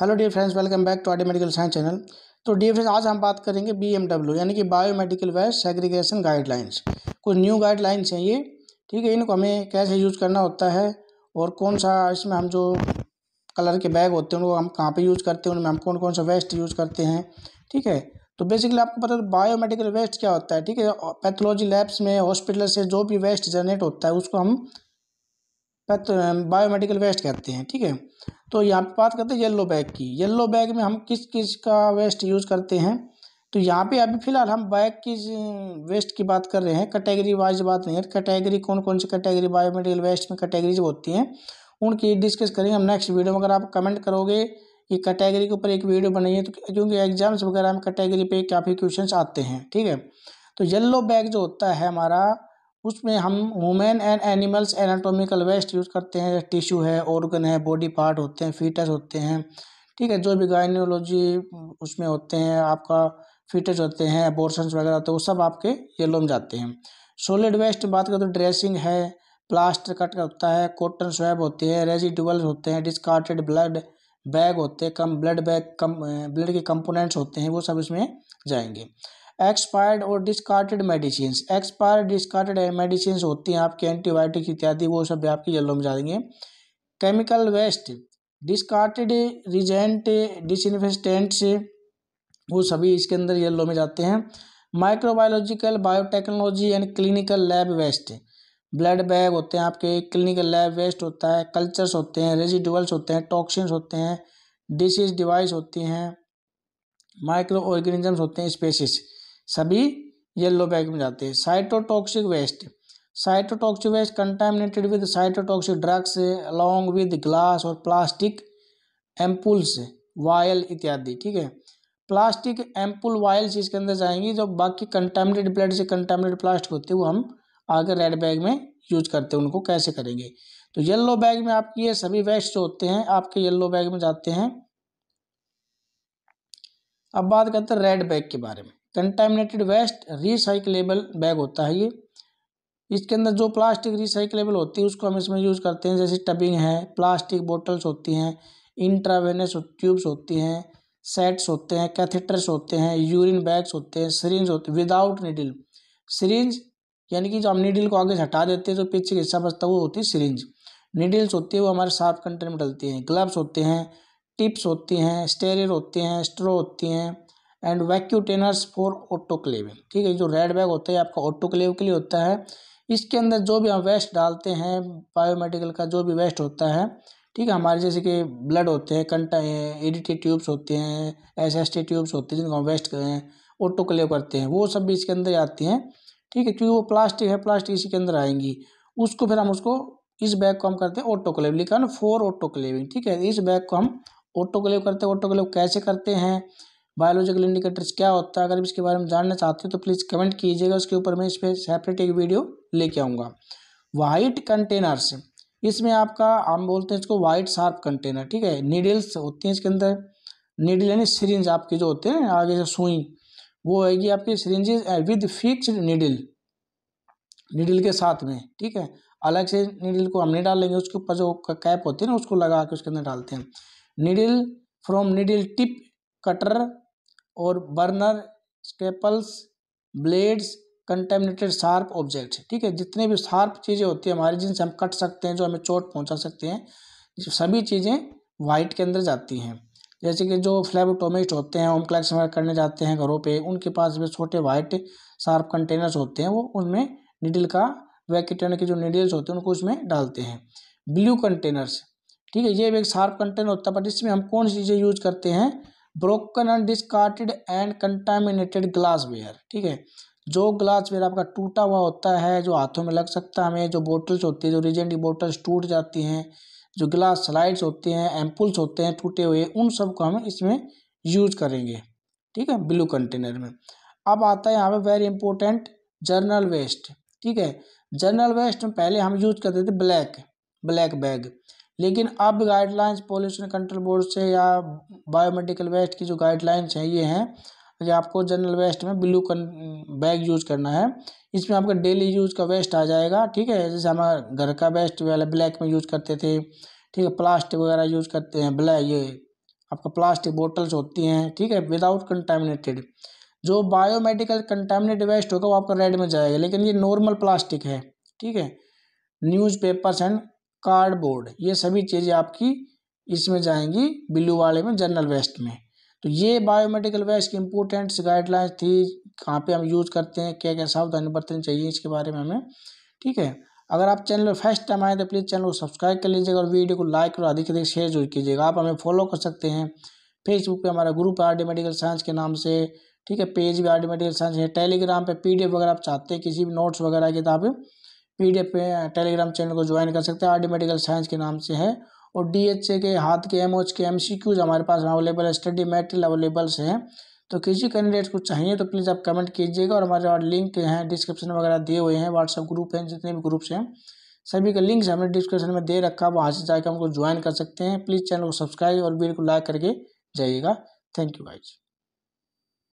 hello dear friends welcome back to आडी medical science channel तो dear friends आज हम बात करेंगे बी यानी कि बायोमेडिकल वेस्ट सेग्रीगेशन गाइडलाइंस कुछ न्यू गाइडलाइंस हैं ये ठीक है इनको हमें कैसे यूज़ करना होता है और कौन सा इसमें हम जो कलर के बैग होते हैं उनको हम कहाँ पर यूज़ करते हैं उनमें हम कौन कौन सा वेस्ट यूज़ करते हैं ठीक है तो बेसिकली आपको पता है तो बायोमेडिकल वेस्ट क्या होता है ठीक है पैथोलॉजी लैब्स में हॉस्पिटल से जो भी वेस्ट जनरेट होता है उसको हम बायोमेडिकल तो, वेस्ट कहते हैं ठीक है तो यहाँ पे बात करते हैं येलो बैग की येलो बैग में हम किस किस का वेस्ट यूज़ करते हैं तो यहाँ पे अभी फिलहाल हम बैग की वेस्ट की बात कर रहे हैं कैटेगरी वाइज बात नहीं है कैटेगरी कौन कौन सी कैटेगरी बायोमेडिकल वेस्ट में कैटेगरीज होती हैं उनकी डिस्कस करेंगे हम नेक्स्ट वीडियो में अगर आप कमेंट करोगे कि कैटेगरी के ऊपर एक वीडियो बनाइए तो क्योंकि एग्जाम्स वगैरह में कैटेगरी पे काफ़ी क्वेश्चन आते हैं ठीक है तो येल्लो बैग जो होता है हमारा उसमें हम human and animals anatomical waste use करते हैं टिश्यू है ऑर्गन है बॉडी पार्ट होते हैं फीटस होते हैं ठीक है जो भी गायनोलॉजी उसमें होते हैं आपका फीटस होते हैं अबोर्सन्स वगैरह होते तो हैं वो सब आपके येलो में जाते हैं सोलिड वेस्ट बात करें तो ड्रेसिंग है प्लास्टर कट होता है कॉटन स्वैब होते हैं रेजिडल्स होते हैं डिस्कार्टेड ब्लड बैग होते हैं कम ब्लड बैग कम ब्लड के कंपोनेंट्स होते हैं वो सब इसमें जाएंगे एक्सपायर्ड और discarded medicine expired discarded medicine होती हैं आपके एंटीबायोटिक इत्यादि वो सब आपके येलो में जा देंगे chemical waste discarded reagent disinfectants वो सभी इसके अंदर येलो में जाते हैं microbiological biotechnology and clinical lab waste blood bag होते हैं आपके क्लिनिकल लैब वेस्ट होता है कल्चर्स होते हैं रेजिडुअल्स होते हैं टॉक्सिन्स होते हैं डिसीज डिवाइस होती हैं माइक्रो ऑर्गेनिजम्स होते हैं स्पेसिस सभी येलो बैग में जाते हैं cytotoxic waste cytotoxic waste contaminated with cytotoxic drugs along with glass और प्लास्टिक एम्पुल्स वायल इत्यादि ठीक है प्लास्टिक एम्पुल वायल्स इसके अंदर जाएंगी जो बाकी कंटामिनेटेड ब्लड से कंटेमिनेट प्लास्टिक होते हैं वो हम आगे रेड बैग में यूज करते हैं उनको कैसे करेंगे तो येल्लो बैग में आपके ये सभी वेस्ट जो होते हैं आपके येल्लो बैग में जाते हैं अब बात करते हैं रेड बैग के बारे में कंटेमिनेटेड वेस्ट रिसाइकलेबल बैग होता है ये इसके अंदर जो प्लास्टिक रिसाइकलेबल होती है उसको हम इसमें यूज़ करते हैं जैसे टबिंग है प्लास्टिक बोटल्स होती हैं इंट्रावेनस ट्यूब्स होती हैं सेट्स होते हैं कैथेटर्स होते हैं यूरिन बैग्स होते हैं सरिंज होते हैं विदाउट निडिल सरिंज यानी कि जो हम निडिल को आगे से हटा देते हैं जो पीछे का हिस्सा बचता है वो होती है सरिंज निडिल्स होती है वो हमारे साफ कंटेनर में डलती हैं ग्लव्स होते हैं टिप्स होती हैं स्टेरियर होते हैं स्ट्रो होती हैं एंड वैक्यूटेनर्स फॉर ऑटोक्लेव ठीक है जो रेड बैग होता है आपका ऑटोक्लेव के लिए होता है इसके अंदर जो भी हम वेस्ट डालते हैं बायोमेडिकल का जो भी वेस्ट होता है ठीक है हमारे जैसे कि ब्लड होते हैं कंटा है ट्यूब्स होते हैं एस एस टी ट्यूब्स होते हैं जिनको हम वेस्ट करें ऑटोक्लेव करते हैं वो सब भी इसके अंदर आते हैं ठीक है क्योंकि तो वो प्लास्टिक है प्लास्टिक इसी के अंदर आएंगी उसको फिर हम उसको इस बैग को हम करते हैं ऑटोक्लेव लिखा ना फोर ऑटोक्लेविंग ठीक है इस बैग को हम ऑटोक्लेव करते हैं ऑटोक्लेव कैसे करते हैं बायोलॉजिकल इंडिकेटर्स क्या होता है अगर इसके बारे में जानना चाहते हो तो प्लीज़ कमेंट कीजिएगा उसके ऊपर मैं इस पर सेपरेट एक वीडियो लेके आऊँगा वाइट कंटेनर्स इसमें आपका हम बोलते हैं इसको वाइट शार्प कंटेनर ठीक है नीडल्स होती हैं इसके अंदर नीडल यानी सीरेंज आपके जो होते हैं आगे जो सुई वो होगी आपकी syringes with fixed needle needle के साथ में ठीक है अलग से नीडल को हम नहीं डालेंगे उसके ऊपर जो कैप होती है ना उसको लगा के उसके अंदर डालते हैं needle from needle tip cutter और burner staples blades contaminated sharp objects ठीक है जितने भी शार्प चीज़ें होती है हमारी जिनसे हम कट सकते हैं जो हमें चोट पहुंचा सकते हैं सभी चीज़ें वाइट के अंदर जाती हैं जैसे कि जो फ्लैबोटोमिस्ट होते हैं होम कलेक्शन वगैरह करने जाते हैं घरों पे उनके पास भी छोटे वाइट शार्प कंटेनर्स होते हैं वो उनमें निडल का वैकेटन के जो निडल्स होते हैं उनको उसमें डालते हैं ब्लू कंटेनर्स ठीक है ये भी एक शार्प कंटेनर होता है बट इसमें हम कौन सी चीज़ें यूज करते हैं broken and discarded and contaminated glassware ठीक है जो ग्लासवेयर आपका टूटा हुआ होता है जो हाथों में लग सकता है हमें जो बोटल्स होती है जो रीजेंट की बोटल्स टूट जाती हैं जो ग्लास स्लाइड्स होते हैं एम्पुल्स होते हैं टूटे हुए उन सब को हम इसमें यूज करेंगे ठीक है ब्लू कंटेनर में अब आता है यहाँ पे वेरी इंपॉर्टेंट जर्नल वेस्ट ठीक है जर्नल वेस्ट में पहले हम यूज करते थे ब्लैक ब्लैक बैग लेकिन अब गाइडलाइंस पॉल्यूशन कंट्रोल बोर्ड से या बायोमेडिकल वेस्ट की जो गाइडलाइंस हैं ये हैं कि आपको जनरल वेस्ट में ब्लू कन बैग यूज करना है इसमें आपका डेली यूज का वेस्ट आ जाएगा ठीक है जैसे हम घर का वेस्ट वाला ब्लैक में यूज करते थे ठीक है प्लास्टिक वगैरह यूज करते हैं ब्लैक ये आपका प्लास्टिक बोटल्स होती हैं ठीक है विदाउट कंटेमिनेटेड जो बायोमेडिकल कंटेमिनेट वेस्ट होगा वो आपका रेड में जाएगा लेकिन ये नॉर्मल प्लास्टिक है ठीक है न्यूज़ पेपर्स एंड कार्डबोर्ड ये सभी चीज़ें आपकी इसमें जाएंगी बिल्लू वाले में जनरल वेस्ट में तो ये बायोमेडिकल वेस्ट की इम्पोर्टेंट्स गाइडलाइंस थी कहाँ पे हम यूज़ करते हैं क्या क्या सावधानी बरतनी चाहिए इसके बारे में हमें ठीक है अगर आप चैनल पर फर्स्ट टाइम आए तो प्लीज़ चैनल को सब्सक्राइब कर लीजिएगा और वीडियो को लाइक और अधिक अधिक शेयर जरूर कीजिएगा आप हमें फॉलो कर सकते हैं फेसबुक पर हमारा ग्रुप है आर मेडिकल साइंस के नाम से ठीक है पेज भी आर मेडिकल साइंस है टेलीग्राम पर पी वगैरह आप चाहते हैं किसी भी नोट्स वगैरह के तो पी डी टेलीग्राम चैनल को ज्वाइन कर सकते हैं आर डी मेडिकल साइंस के नाम से है और डी एच ए के हाथ के एम ओच के एम सी क्यूज हमारे पास अवेलेबल है स्टडी मेटेरियल अवेलेबल्स हैं तो किसी कैंडिडेट को चाहिए तो प्लीज़ आप कमेंट कीजिएगा और हमारे और लिंक हैं डिस्क्रिप्शन वगैरह दिए हुए हैं व्हाट्सअप ग्रुप हैं जितने भी ग्रुप्स हैं सभी का लिंक्स हमने डिस्क्रिप्शन में दे रखा है वहाँ से जाकर हमको ज्वाइन कर सकते हैं प्लीज़ चैनल को सब्सक्राइब और वीडियो को लाइक करके जाइएगा थैंक यू जी